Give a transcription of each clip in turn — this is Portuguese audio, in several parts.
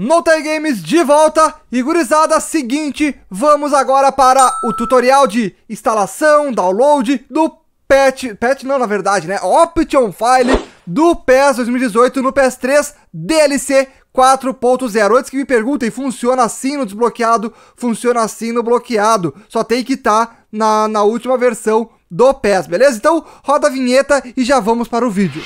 Notai Games de volta e gurizada, seguinte, vamos agora para o tutorial de instalação, download do patch, patch não na verdade né, option file do PES 2018 no PS3 DLC 4.0. Antes que me perguntem, funciona assim no desbloqueado, funciona assim no bloqueado, só tem que estar tá na, na última versão do PES, beleza? Então roda a vinheta e já vamos para o vídeo.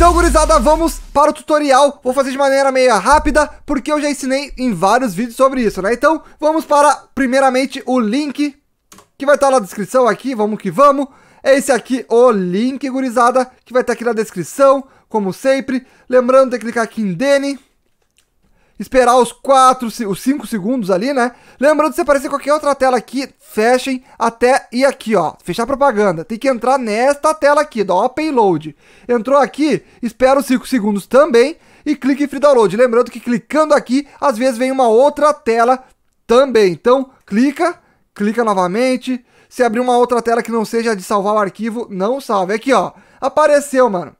Então, gurizada, vamos para o tutorial. Vou fazer de maneira meio rápida, porque eu já ensinei em vários vídeos sobre isso, né? Então, vamos para, primeiramente, o link que vai estar na descrição aqui. Vamos que vamos. É esse aqui, o link, gurizada, que vai estar aqui na descrição, como sempre. Lembrando de clicar aqui em Dene esperar os 4, os 5 segundos ali, né? Lembrando, se aparecer qualquer outra tela aqui, fechem até e aqui, ó. Fechar propaganda. Tem que entrar nesta tela aqui, da o payload. Entrou aqui, espera os 5 segundos também e clique em free download. Lembrando que clicando aqui, às vezes vem uma outra tela também. Então, clica, clica novamente. Se abrir uma outra tela que não seja de salvar o arquivo, não salve. Aqui, ó. Apareceu, mano.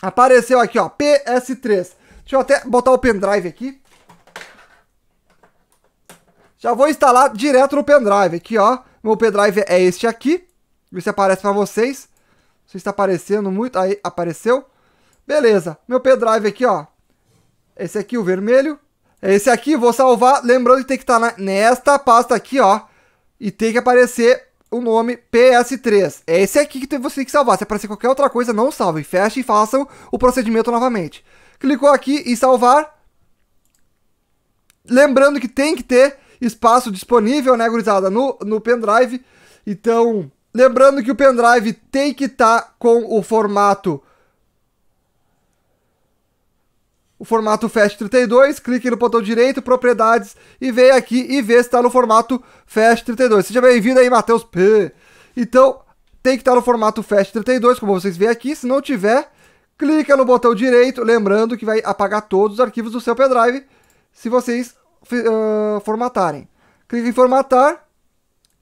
Apareceu aqui, ó. PS3. Deixa eu até botar o pendrive aqui. Já vou instalar direto no pendrive aqui, ó. Meu pendrive é este aqui. Ver se aparece para vocês. Se está aparecendo muito. Aí, apareceu. Beleza. Meu pendrive aqui, ó. Esse aqui, o vermelho. Esse aqui, vou salvar. Lembrando que tem que estar tá nesta pasta aqui, ó. E tem que aparecer o nome PS3. É esse aqui que você tem que salvar. Se aparecer qualquer outra coisa, não salve. Feche e façam o procedimento novamente. Clicou aqui em salvar. Lembrando que tem que ter espaço disponível, né, gurizada, no, no pendrive. Então, lembrando que o pendrive tem que estar tá com o formato... O formato FAST32, clique no botão direito, propriedades, e vem aqui e vê se está no formato FAST32. Seja bem-vindo aí, Matheus P. Então, tem que estar tá no formato FAST32, como vocês veem aqui. Se não tiver, clica no botão direito, lembrando que vai apagar todos os arquivos do seu pendrive se vocês uh, formatarem. Clica em formatar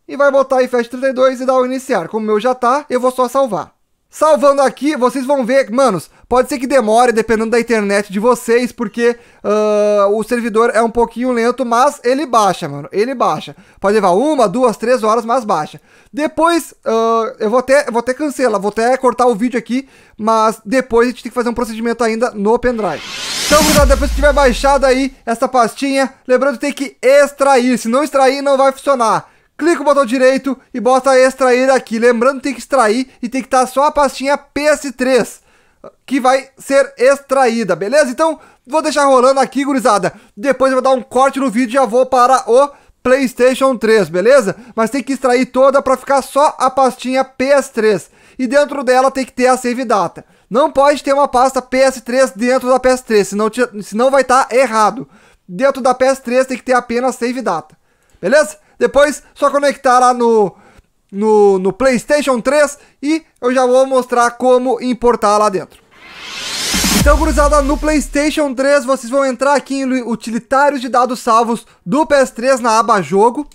e vai botar em Flash 32 e dá o iniciar. Como o meu já está, eu vou só salvar. Salvando aqui, vocês vão ver, manos, pode ser que demore dependendo da internet de vocês, porque uh, o servidor é um pouquinho lento, mas ele baixa, mano, ele baixa. Pode levar uma, duas, três horas, mas baixa. Depois, uh, eu vou até, vou até cancelar, vou até cortar o vídeo aqui, mas depois a gente tem que fazer um procedimento ainda no pendrive. Então, cuidado, depois que tiver baixado aí essa pastinha, lembrando que tem que extrair, se não extrair não vai funcionar clica o botão direito e bota extrair aqui. Lembrando que tem que extrair e tem que estar só a pastinha PS3 que vai ser extraída, beleza? Então, vou deixar rolando aqui, gurizada. Depois eu vou dar um corte no vídeo e já vou para o PlayStation 3, beleza? Mas tem que extrair toda para ficar só a pastinha PS3. E dentro dela tem que ter a save data. Não pode ter uma pasta PS3 dentro da PS3, senão, senão vai estar tá errado. Dentro da PS3 tem que ter apenas save data. Beleza? Depois, só conectar lá no, no, no PlayStation 3 e eu já vou mostrar como importar lá dentro. Então, gurizada, no PlayStation 3 vocês vão entrar aqui em utilitários de dados salvos do PS3 na aba jogo.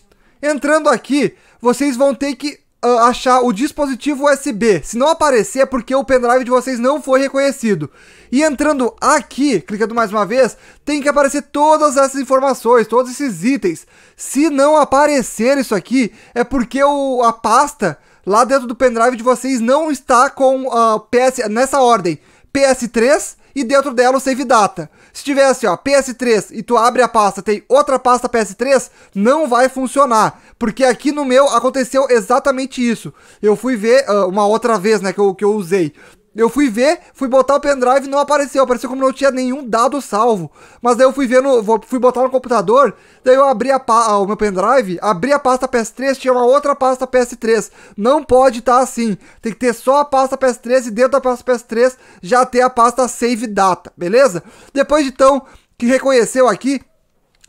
Entrando aqui, vocês vão ter que achar o dispositivo USB. Se não aparecer, é porque o pendrive de vocês não foi reconhecido. E entrando aqui, clicando mais uma vez, tem que aparecer todas essas informações, todos esses itens. Se não aparecer isso aqui, é porque o, a pasta lá dentro do pendrive de vocês não está com a uh, PS nessa ordem. PS3, e dentro dela o save data. Se tivesse assim, ó, PS3 e tu abre a pasta, tem outra pasta PS3, não vai funcionar, porque aqui no meu aconteceu exatamente isso. Eu fui ver uh, uma outra vez, né, que eu, que eu usei. Eu fui ver, fui botar o pendrive e não apareceu. Apareceu como não tinha nenhum dado salvo. Mas daí eu fui ver no. Fui botar no computador. Daí eu abri a, ah, o meu pendrive, abri a pasta PS3, tinha uma outra pasta PS3. Não pode estar tá assim. Tem que ter só a pasta PS3 e dentro da pasta PS3 já ter a pasta save data, beleza? Depois de então que reconheceu aqui,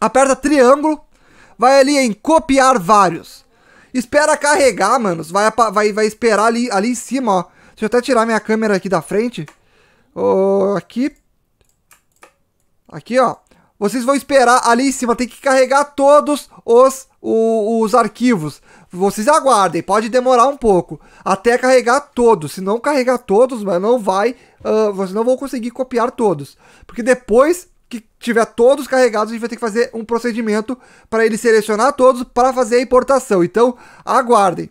aperta triângulo, vai ali em copiar vários. Espera carregar, manos. Vai, vai, vai esperar ali, ali em cima, ó Deixa eu até tirar minha câmera aqui da frente. Oh, aqui. Aqui, ó. Vocês vão esperar ali em cima, tem que carregar todos os, os arquivos. Vocês aguardem, pode demorar um pouco. Até carregar todos. Se não carregar todos, mas não vai. Uh, vocês não vão conseguir copiar todos. Porque depois que tiver todos carregados, a gente vai ter que fazer um procedimento para ele selecionar todos para fazer a importação. Então, aguardem.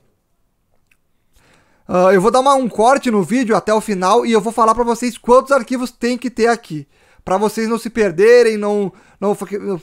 Uh, eu vou dar uma, um corte no vídeo até o final e eu vou falar para vocês quantos arquivos tem que ter aqui. Para vocês não se perderem, não, não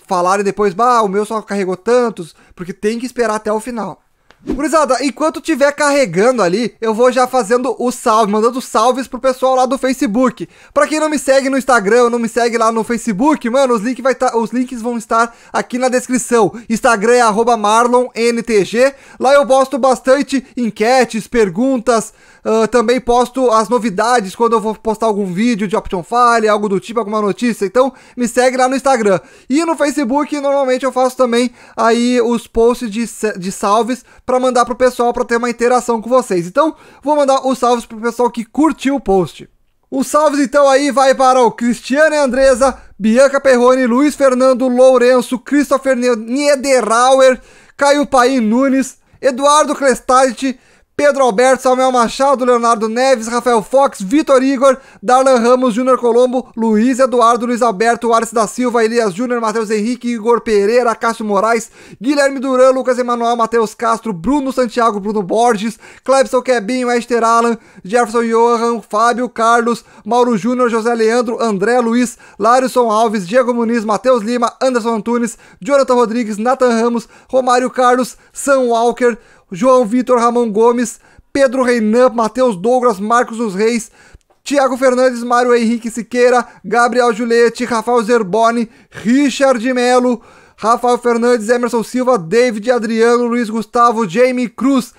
falarem depois, bah, o meu só carregou tantos, porque tem que esperar até o final. Gurizada, enquanto tiver carregando ali, eu vou já fazendo o salve, mandando salves pro pessoal lá do Facebook. Pra quem não me segue no Instagram, não me segue lá no Facebook, mano, os, link vai tá, os links vão estar aqui na descrição. Instagram é marlonntg. Lá eu posto bastante enquetes, perguntas, uh, também posto as novidades quando eu vou postar algum vídeo de Option File, algo do tipo, alguma notícia. Então, me segue lá no Instagram. E no Facebook, normalmente eu faço também aí os posts de, de salves pra para mandar pro pessoal para ter uma interação com vocês. Então, vou mandar os salves pro pessoal que curtiu o post. Os salves então aí vai para o Cristiano Andresa, Bianca Perrone, Luiz Fernando Lourenço, Christopher Niederauer, Caio Paim Nunes, Eduardo Crestati, Pedro Alberto, Samuel Machado, Leonardo Neves, Rafael Fox, Vitor Igor, Darlan Ramos, Júnior Colombo, Luiz Eduardo, Luiz Alberto, Arce da Silva, Elias Júnior, Matheus Henrique, Igor Pereira, Cássio Moraes, Guilherme Duran, Lucas Emanuel, Matheus Castro, Bruno Santiago, Bruno Borges, Clebson Quebinho, Esther Alan, Jefferson Johan, Fábio Carlos, Mauro Júnior, José Leandro, André Luiz, Larison Alves, Diego Muniz, Matheus Lima, Anderson Antunes, Jonathan Rodrigues, Nathan Ramos, Romário Carlos, Sam Walker, João Vitor, Ramon Gomes, Pedro Reinan, Matheus Douglas, Marcos dos Reis, Tiago Fernandes, Mário Henrique Siqueira, Gabriel Juliette, Rafael Zerboni, Richard Melo, Rafael Fernandes, Emerson Silva, David Adriano, Luiz Gustavo, Jamie Cruz,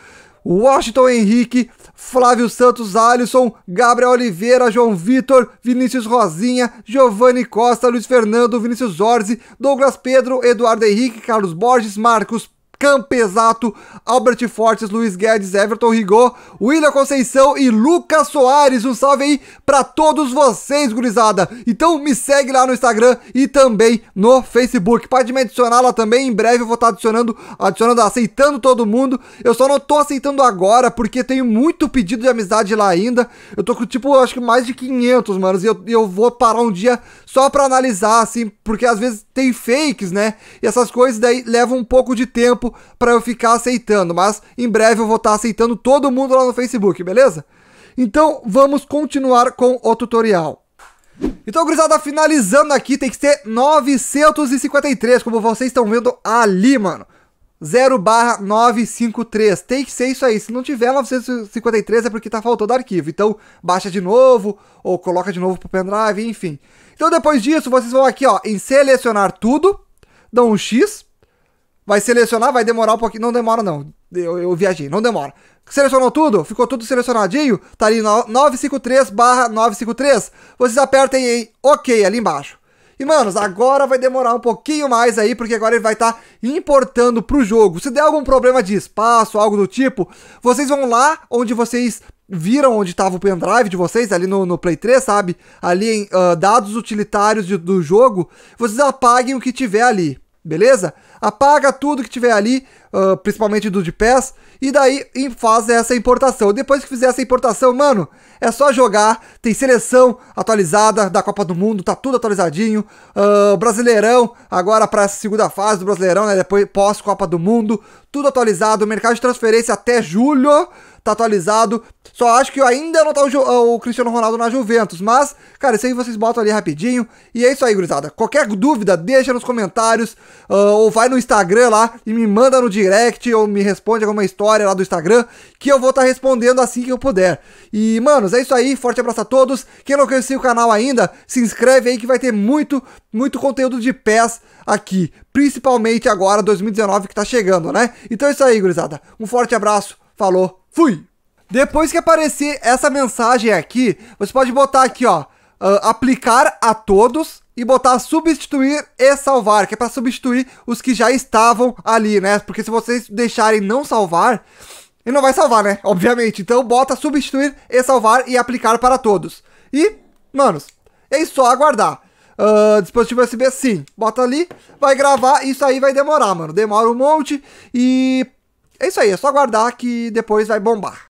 Washington Henrique, Flávio Santos, Alisson, Gabriel Oliveira, João Vitor, Vinícius Rosinha, Giovanni Costa, Luiz Fernando, Vinícius Jorge, Douglas Pedro, Eduardo Henrique, Carlos Borges, Marcos Campesato, Albert Fortes, Luiz Guedes, Everton Rigor, William Conceição e Lucas Soares. Um salve aí para todos vocês, gurizada. Então me segue lá no Instagram e também no Facebook. Pode me adicionar lá também, em breve eu vou estar tá adicionando, adicionando, aceitando todo mundo. Eu só não tô aceitando agora porque tenho muito pedido de amizade lá ainda. Eu tô com tipo, acho que mais de 500, manos, e eu, eu vou parar um dia só para analisar assim, porque às vezes tem fakes, né? E essas coisas daí levam um pouco de tempo para eu ficar aceitando, mas em breve eu vou estar tá aceitando todo mundo lá no Facebook, beleza? Então, vamos continuar com o tutorial. Então, gurizada, finalizando aqui, tem que ser 953, como vocês estão vendo ali, mano. 0/953. Tem que ser isso aí. Se não tiver 953 é porque tá faltando arquivo. Então, baixa de novo ou coloca de novo pro pendrive, enfim. Então, depois disso, vocês vão aqui, ó, em selecionar tudo, dão um X, vai selecionar, vai demorar um pouquinho, não demora não. Eu, eu viajei, não demora. Selecionou tudo? Ficou tudo selecionadinho? Tá ali 953/953. Vocês apertem em OK ali embaixo. E, manos, agora vai demorar um pouquinho mais aí, porque agora ele vai estar tá importando pro jogo. Se der algum problema de espaço, algo do tipo, vocês vão lá onde vocês viram onde estava o pendrive de vocês, ali no, no Play 3, sabe? Ali em uh, dados utilitários de, do jogo, vocês apaguem o que tiver ali beleza? Apaga tudo que tiver ali, uh, principalmente do de pés, e daí faz essa importação. Depois que fizer essa importação, mano, é só jogar. Tem seleção atualizada da Copa do Mundo, tá tudo atualizadinho. Uh, Brasileirão, agora para essa segunda fase do Brasileirão, né? Depois pós-Copa do Mundo, tudo atualizado. Mercado de transferência até julho tá atualizado. Só acho que ainda não tá o, ah, o, Cristiano Ronaldo na Juventus, mas, cara, isso aí vocês botam ali rapidinho. E é isso aí, gurizada. Qualquer dúvida, deixa nos comentários, uh, ou vai no Instagram lá e me manda no direct, ou me responde alguma história lá do Instagram, que eu vou estar tá respondendo assim que eu puder. E, manos, é isso aí. Forte abraço a todos. Quem não conhecia o canal ainda, se inscreve aí que vai ter muito, muito conteúdo de pés aqui. Principalmente agora, 2019, que tá chegando, né? Então é isso aí, gurizada. Um forte abraço falou, fui! Depois que aparecer essa mensagem aqui, você pode botar aqui, ó, uh, aplicar a todos e botar substituir e salvar, que é para substituir os que já estavam ali, né? Porque se vocês deixarem não salvar, ele não vai salvar, né? Obviamente. Então bota substituir e salvar e aplicar para todos. E, manos, é só aguardar. Uh, dispositivo USB sim, bota ali, vai gravar, isso aí vai demorar, mano. Demora um monte e é isso aí, é só aguardar que depois vai bombar.